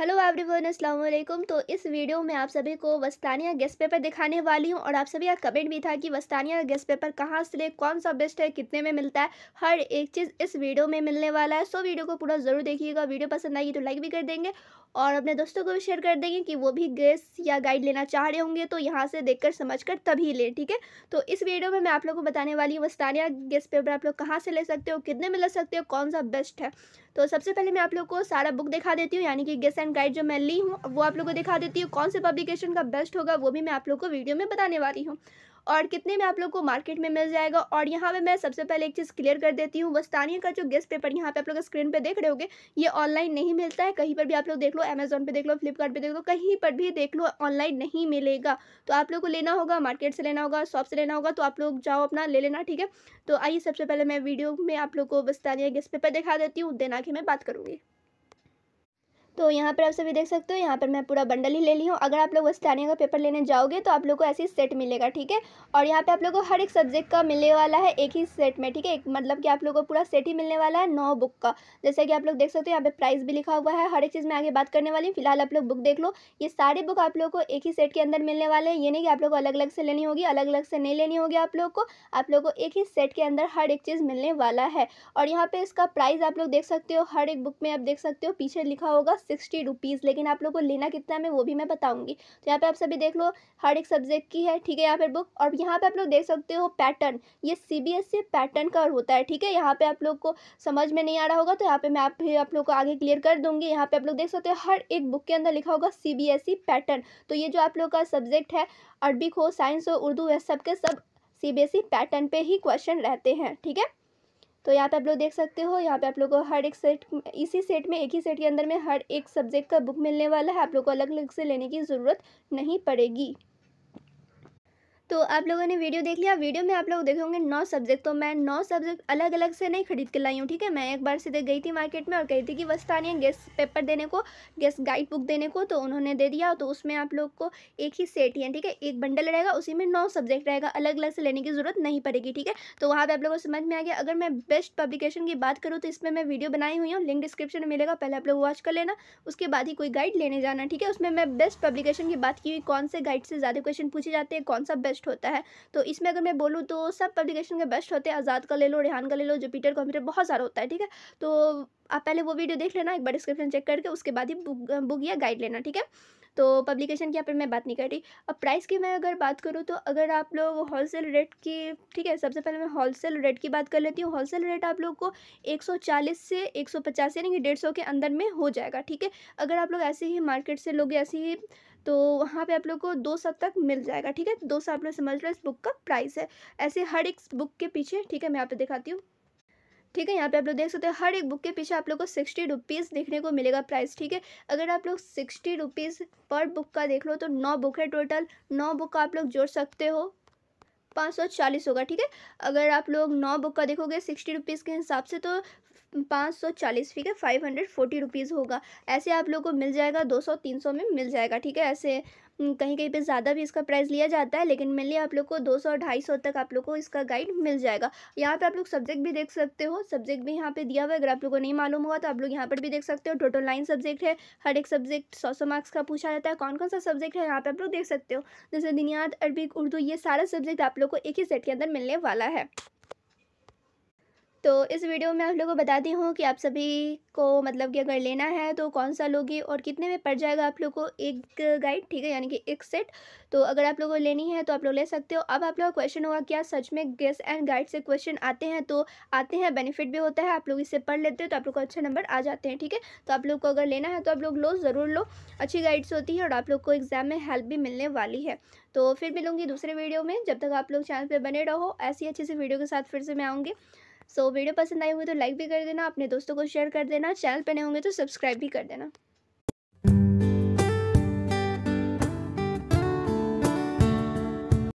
hello everyone अस्सलाम वालेकुम तो इस वीडियो में आप सभी को वस्तानिया गेस्ट पेपर दिखाने वाली हूँ और आप सभी का कमेंट भी था कि वस्तानिया गेस्ट पेपर कहाँ से ले कौन सा बेस्ट है कितने में मिलता है हर एक चीज़ इस वीडियो में मिलने वाला है सो वीडियो को पूरा ज़रूर देखिएगा वीडियो पसंद आएगी तो लाइक भी कर देंगे और अपने दोस्तों को भी शेयर कर देंगे कि वो भी गेस या गाइड लेना चाह रहे होंगे तो यहाँ से देखकर समझकर तभी लें ठीक है तो इस वीडियो में मैं आप लोग को बताने वाली हूँ वस्तानिया गेस पेपर आप लोग कहाँ से ले सकते हो कितने में ले सकते हो कौन सा बेस्ट है तो सबसे पहले मैं आप लोग को सारा बुक दिखा देती हूँ यानी कि गेस एंड गाइड जो मैं ली हूँ वो आप लोग को दिखा देती हूँ कौन से पब्लिकेशन का बेस्ट होगा वो भी मैं आप लोग को वीडियो में बताने वाली हूँ और कितने में आप लोग को मार्केट में मिल जाएगा और यहाँ पे मैं सबसे पहले एक चीज़ क्लियर कर देती हूँ वस्तानिया का जो गेस्ट पेपर यहाँ पे आप लोग स्क्रीन पे देख रहे होंगे ये ऑनलाइन नहीं मिलता है कहीं पर भी आप लोग देख लो लो अमेजोन पे देख लो फ्लिपकार्ट पे देख लो कहीं पर भी देख लो ऑनलाइन नहीं मिलेगा तो आप लोग को लेना होगा मार्केट से लेना होगा शॉप से लेना होगा तो आप लोग जाओ अपना ले लेना ठीक है तो आइए सबसे पहले मैं वीडियो में आप लोग को बस्तानिया गेस्ट पेपर दिखा देती हूँ देना के मैं बात करूँगी तो यहाँ पर आप सभी देख सकते हो यहाँ पर मैं पूरा बंडल ही ले ली हूँ अगर आप लोग वस्तानिया का पेपर लेने जाओगे तो आप लोग को ऐसे ही सेट मिलेगा ठीक है और यहाँ पे आप लोग को हर एक सब्जेक्ट का मिलने वाला है एक ही सेट में ठीक है एक मतलब कि आप लोग को पूरा सेट ही मिलने वाला है नौ बुक का जैसे कि आप लोग देख सकते हो यहाँ पर प्राइस भी लिखा हुआ है हर एक चीज़ में आगे बात करने वाली हूँ फिलहाल आप लोग बुक देख लो ये सारे बुक आप लोग को एक ही सेट के अंदर मिलने वाले हैं ये नहीं कि आप लोग को अलग अलग से लेनी होगी अलग अलग से नहीं लेनी होगी आप लोग को आप लोग को एक ही सेट के अंदर हर एक चीज़ मिलने वाला है और यहाँ पर इसका प्राइस आप लोग देख सकते हो हर एक बुक में आप देख सकते हो पीछे लिखा होगा सिक्सटी रुपीज़ लेकिन आप लोग को लेना कितना है वो भी मैं बताऊँगी तो यहाँ पर आप सभी देख लो हर एक सब्जेक्ट की है ठीक है यहाँ पर बुक और यहाँ पर आप लोग देख सकते हो पैटर्न ये C B S E pattern का होता है ठीक है यहाँ पर आप लोग को समझ में नहीं आ रहा होगा तो यहाँ पर मैं आप आप लोग को आगे क्लियर कर दूँगी यहाँ पर आप लोग देख सकते हो हर एक बुक के अंदर लिखा होगा C B S E pattern तो ये जो आप लोग का सब्जेक्ट है अरबिक हो साइंस हो उर्दू है सब के सब C B S E pattern पे ही क्वेश्चन रहते हैं ठीक है तो यहाँ पे आप लोग देख सकते हो यहाँ पे आप लोग को हर एक सेट इसी सेट में एक ही सेट के अंदर में हर एक सब्जेक्ट का बुक मिलने वाला है आप लोग को अलग अलग से लेने की ज़रूरत नहीं पड़ेगी तो आप लोगों ने वीडियो देख लिया वीडियो में आप लोग देखे होंगे नौ सब्जेक्ट तो मैं नौ सब्जेक्ट अलग अलग से नहीं खरीद के लाई हूँ ठीक है मैं एक बार सीधे गई थी मार्केट में और कही थी कि वस्तानिया गेस्ट पेपर देने को गेस्ट गाइड बुक देने को तो उन्होंने दे दिया तो उसमें आप लोग को एक ही सेट ही है ठीक है एक बंडल रहेगा उसी में नौ सब्जेक्ट रहेगा अलग अलग से लेने की ज़रूरत नहीं पड़ेगी ठीक है तो वहाँ पर आप लोगों को समझ में आ गया अगर मैं बेस्ट पब्लिकेशन की बात करूँ तो इसमें मैं वीडियो बनाई हुई हूँ लिंक डिस्क्रिप्शन में मिलेगा पहले आप लोग वॉच कर लेना उसके बाद ही कोई गाइड लेने जाना ठीक है उसमें मैं बेस्ट पब्लिकेशन की बात की हुई कौन से गाइड से ज़्यादा क्वेश्चन पूछे जाते हैं कौन सा बेस्ट बेस्ट होता है तो इसमें अगर मैं बोलूँ तो सब पब्लिकेशन के बेस्ट होते हैं आज़ाद का ले लो रेहान का ले लो जुपीटर कंप्यूटर बहुत सारा होता है ठीक है तो आप पहले वो वीडियो देख लेना एक बार डिस्क्रिप्शन चेक करके उसके बाद ही बुक बुक या गाइड लेना ठीक है तो पब्लिकेशन की यहाँ पर मैं बात नहीं कर रही अब प्राइस की मैं अगर बात करूँ तो अगर आप लोग होलसेल रेट की ठीक है सबसे पहले मैं होलसेल रेट की बात कर लेती हूँ होलसेल रेट आप लोग को 140 से 150 यानी कि डेढ़ सौ के अंदर में हो जाएगा ठीक है अगर आप लोग ऐसे ही मार्केट से लोगे ऐसे ही तो वहाँ पे आप लोग को दो सौ तक मिल जाएगा ठीक है दो सौ आप लोग समझ लो इस बुक का प्राइस है ऐसे हर एक बुक के पीछे ठीक है मैं यहाँ पे दिखाती हूँ ठीक है यहाँ पे आप लोग देख सकते हो हर एक बुक के पीछे आप लोग को सिक्सटी रुपीज़ देखने को मिलेगा प्राइस ठीक है अगर आप लोग सिक्सटी रुपीज़ पर बुक का देख लो तो नौ बुक है टोटल नौ बुक का आप लोग जोड़ सकते हो पाँच सौ चालीस होगा ठीक है अगर आप लोग नौ बुक का देखोगे सिक्सटी रुपीज़ के हिसाब से तो पाँच सौ चालीस ठीक है फाइव हंड्रेड फोर्टी रुपीज़ होगा ऐसे आप लोग को मिल जाएगा दो सौ तीन सौ में मिल जाएगा ठीक है ऐसे कहीं कहीं पे ज़्यादा भी इसका प्राइस लिया जाता है लेकिन मेनली आप लोग को दो सौ ढाई सौ तक आप लोग को इसका गाइड मिल जाएगा यहाँ पे आप लोग सब्जेक्ट भी देख सकते हो सब्जेक्ट भी यहाँ पे दिया हुआ है अगर आप लोग को नहीं मालूम हुआ तो आप लोग यहाँ पर भी देख सकते हो टोटल नाइन सब्जेक्ट है हर एक सब्जेक्ट सौ सौ मार्क्स का पूछा जाता है कौन कौन सा सब्जेक्ट है यहाँ पर आप लोग देख सकते हो जैसे दुनियात अरबिक उर्दू ये सारा सब्जेक्ट आप लोग को एक ही सेट के अंदर मिलने वाला है तो इस वीडियो में आप लोगों को बताती हूँ कि आप सभी को मतलब कि अगर लेना है तो कौन सा लोगे और कितने में पड़ जाएगा आप लोग को एक गाइड ठीक है यानी कि एक सेट तो अगर आप लोगों को लेनी है तो आप लोग ले सकते हो अब आप लोगों का क्वेश्चन होगा क्या सच में गेस एंड गाइड से क्वेश्चन आते हैं तो आते हैं बेनिफिट भी होता है आप लोग इसे पढ़ लेते हो तो आप लोग को अच्छे नंबर आ जाते हैं ठीक है तो आप लोग को अगर लेना है तो आप लोग लो ज़रूर लो अच्छी गाइड्स होती है और आप लोग को एग्ज़ाम में हेल्प भी मिलने वाली है तो फिर मिलूंगी दूसरे वीडियो में जब तक आप लोग चैनल पर बने रहो ऐसी अच्छी सी वीडियो के साथ फिर से मैं आऊँगी सो so, वीडियो पसंद आई हुई तो लाइक भी कर देना अपने दोस्तों को शेयर कर देना चैनल पर नहीं होंगे तो सब्सक्राइब भी कर देना